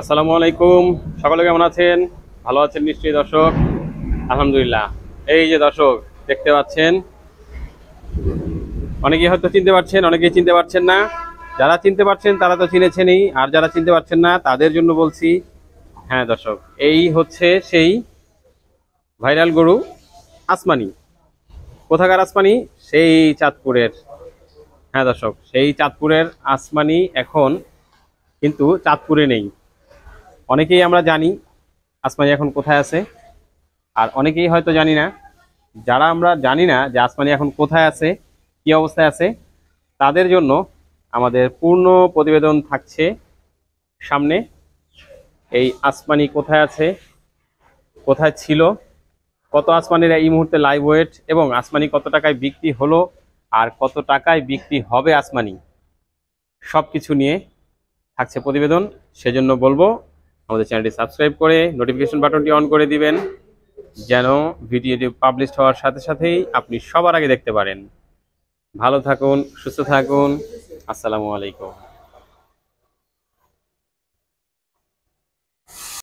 আসসালামু আলাইকুম সকলে কেমন আছেন ভালো আছেন নিশ্চয়ই দর্শক আলহামদুলিল্লাহ এই যে দর্শক দেখতে পাচ্ছেন অনেকে হয়তো চিনতে পারছেন অনেকেই চিনতে পারছেন না যারা চিনতে পারছেন তারা তো চিনেছেনই আর যারা চিনতে পারছেন না তাদের জন্য বলছি হ্যাঁ দর্শক এই হচ্ছে সেই ভাইরাল গরু আসমানি কোথাকার আসমানি সেই চাঁদপুরের হ্যাঁ দর্শক সেই চাঁদপুরের আসমানি এখন কিন্তু চাঁদপুরে নেই অনেকেই আমরা জানি আসমানি এখন কোথায় আছে আর অনেকেই হয়তো জানি না যারা আমরা জানি না যে আসমানি এখন কোথায় আছে কি অবস্থায় আছে তাদের জন্য আমাদের পূর্ণ প্রতিবেদন থাকছে সামনে এই আসমানি কোথায় আছে কোথায় ছিল কত আসমানিরা এই মুহূর্তে লাইভ ওয়েট এবং আসমানি কত টাকায় বিক্রি হলো আর কত টাকায় বিক্রি হবে আসমানি সব কিছু নিয়ে থাকছে প্রতিবেদন সেজন্য বলবো আমাদের চ্যানেলটি সাবস্ক্রাইব করে নোটিফিকেশন বাটনটি অন করে দিবেন যেন ভিডিওটি পাবলিশ হওয়ার সাথে সাথেই আপনি সবার আগে দেখতে পারেন ভালো থাকুন সুস্থ থাকুন আসসালামু আলাইকুম